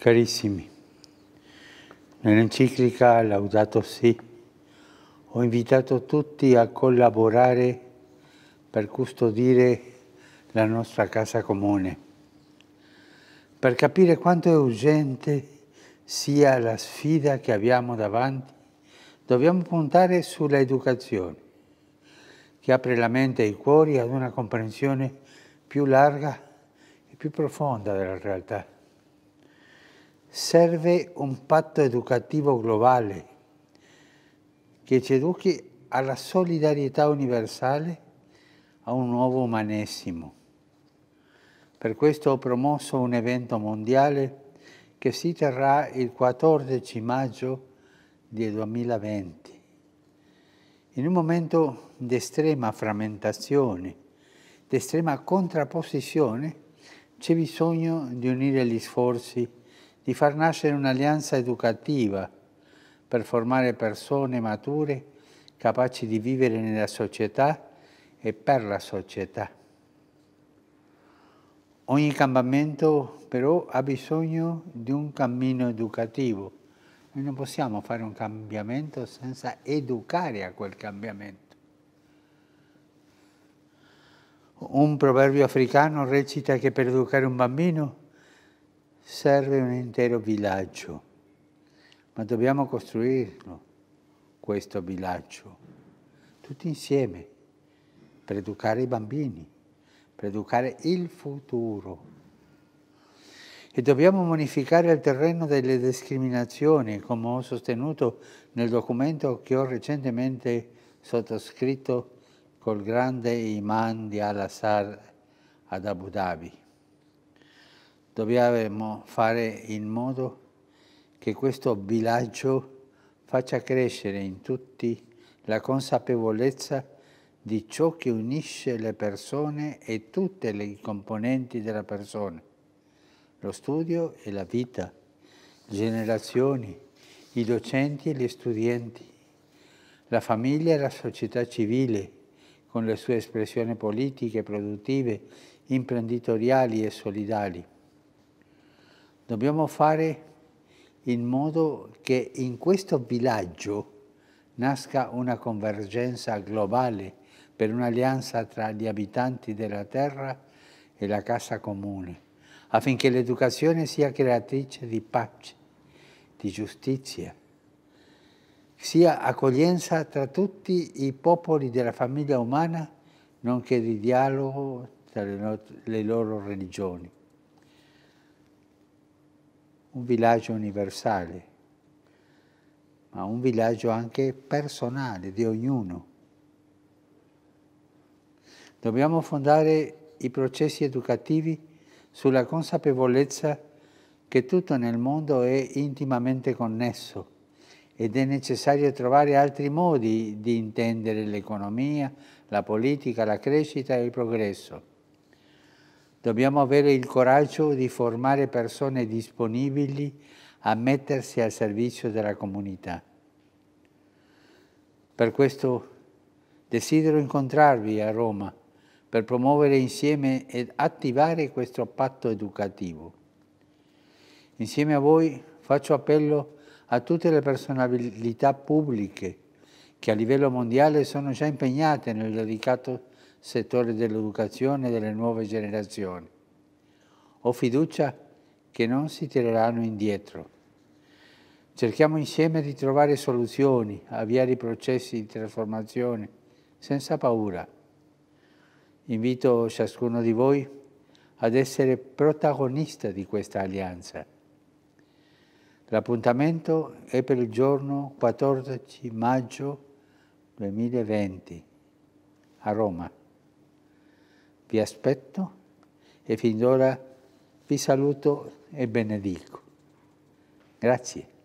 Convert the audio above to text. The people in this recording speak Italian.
Carissimi, nell'enciclica Laudato Si ho invitato tutti a collaborare per custodire la nostra casa comune, per capire quanto è urgente sia la sfida che abbiamo davanti, dobbiamo puntare sull'educazione, che apre la mente e i cuori ad una comprensione più larga e più profonda della realtà serve un patto educativo globale che ci educhi alla solidarietà universale, a un nuovo umanesimo. Per questo ho promosso un evento mondiale che si terrà il 14 maggio del 2020. In un momento di estrema frammentazione, di estrema contrapposizione, c'è bisogno di unire gli sforzi di far nascere un'alleanza educativa per formare persone mature capaci di vivere nella società e per la società. Ogni cambiamento però ha bisogno di un cammino educativo. Noi non possiamo fare un cambiamento senza educare a quel cambiamento. Un proverbio africano recita che per educare un bambino serve un intero villaggio, ma dobbiamo costruirlo, questo villaggio, tutti insieme, per educare i bambini, per educare il futuro. E dobbiamo modificare il terreno delle discriminazioni, come ho sostenuto nel documento che ho recentemente sottoscritto col grande imam di Al-Assar ad Abu Dhabi dobbiamo fare in modo che questo bilancio faccia crescere in tutti la consapevolezza di ciò che unisce le persone e tutte le componenti della persona, lo studio e la vita, generazioni, i docenti e gli studenti, la famiglia e la società civile, con le sue espressioni politiche, produttive, imprenditoriali e solidali dobbiamo fare in modo che in questo villaggio nasca una convergenza globale per un'alleanza tra gli abitanti della terra e la casa comune, affinché l'educazione sia creatrice di pace, di giustizia, sia accoglienza tra tutti i popoli della famiglia umana, nonché di dialogo tra le, le loro religioni un villaggio universale, ma un villaggio anche personale di ognuno. Dobbiamo fondare i processi educativi sulla consapevolezza che tutto nel mondo è intimamente connesso ed è necessario trovare altri modi di intendere l'economia, la politica, la crescita e il progresso. Dobbiamo avere il coraggio di formare persone disponibili a mettersi al servizio della comunità. Per questo desidero incontrarvi a Roma per promuovere insieme ed attivare questo patto educativo. Insieme a voi faccio appello a tutte le personalità pubbliche che a livello mondiale sono già impegnate nel dedicato settore dell'educazione delle nuove generazioni. Ho fiducia che non si tireranno indietro. Cerchiamo insieme di trovare soluzioni, avviare i processi di trasformazione senza paura. Invito ciascuno di voi ad essere protagonista di questa alleanza. L'appuntamento è per il giorno 14 maggio 2020 a Roma vi aspetto e fin d'ora vi saluto e benedico. Grazie.